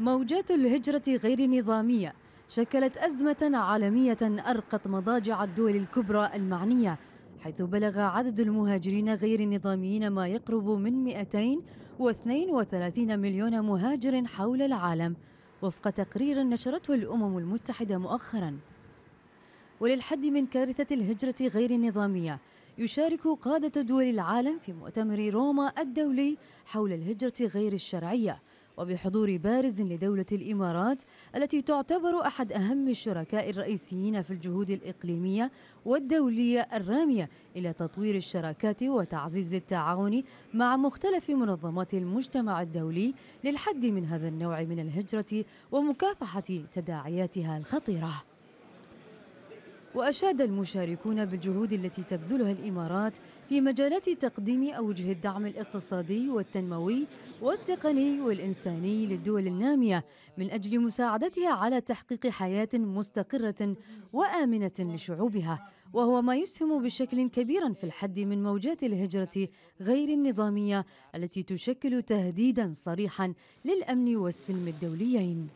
موجات الهجرة غير نظامية شكلت أزمة عالمية أرقت مضاجع الدول الكبرى المعنية حيث بلغ عدد المهاجرين غير النظاميين ما يقرب من 232 مليون مهاجر حول العالم وفق تقرير نشرته الأمم المتحدة مؤخراً وللحد من كارثة الهجرة غير النظامية يشارك قادة دول العالم في مؤتمر روما الدولي حول الهجرة غير الشرعية وبحضور بارز لدولة الإمارات التي تعتبر أحد أهم الشركاء الرئيسيين في الجهود الإقليمية والدولية الرامية إلى تطوير الشراكات وتعزيز التعاون مع مختلف منظمات المجتمع الدولي للحد من هذا النوع من الهجرة ومكافحة تداعياتها الخطيرة وأشاد المشاركون بالجهود التي تبذلها الإمارات في مجالات تقديم أوجه الدعم الاقتصادي والتنموي والتقني والإنساني للدول النامية من أجل مساعدتها على تحقيق حياة مستقرة وآمنة لشعوبها وهو ما يسهم بشكل كبير في الحد من موجات الهجرة غير النظامية التي تشكل تهديدا صريحا للأمن والسلم الدوليين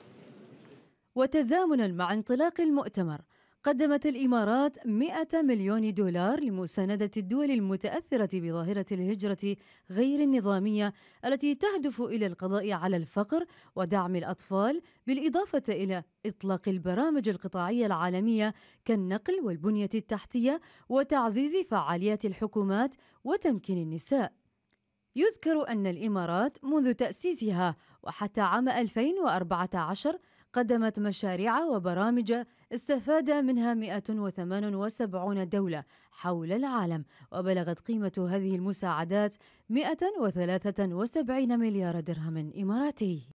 وتزامنا مع انطلاق المؤتمر قدمت الإمارات 100 مليون دولار لمساندة الدول المتأثرة بظاهرة الهجرة غير النظامية التي تهدف إلى القضاء على الفقر ودعم الأطفال بالإضافة إلى إطلاق البرامج القطاعية العالمية كالنقل والبنية التحتية وتعزيز فعاليات الحكومات وتمكين النساء يذكر أن الإمارات منذ تأسيسها وحتى عام 2014 قدمت مشاريع وبرامج استفاد منها 178 دولة حول العالم وبلغت قيمة هذه المساعدات 173 مليار درهم إماراتي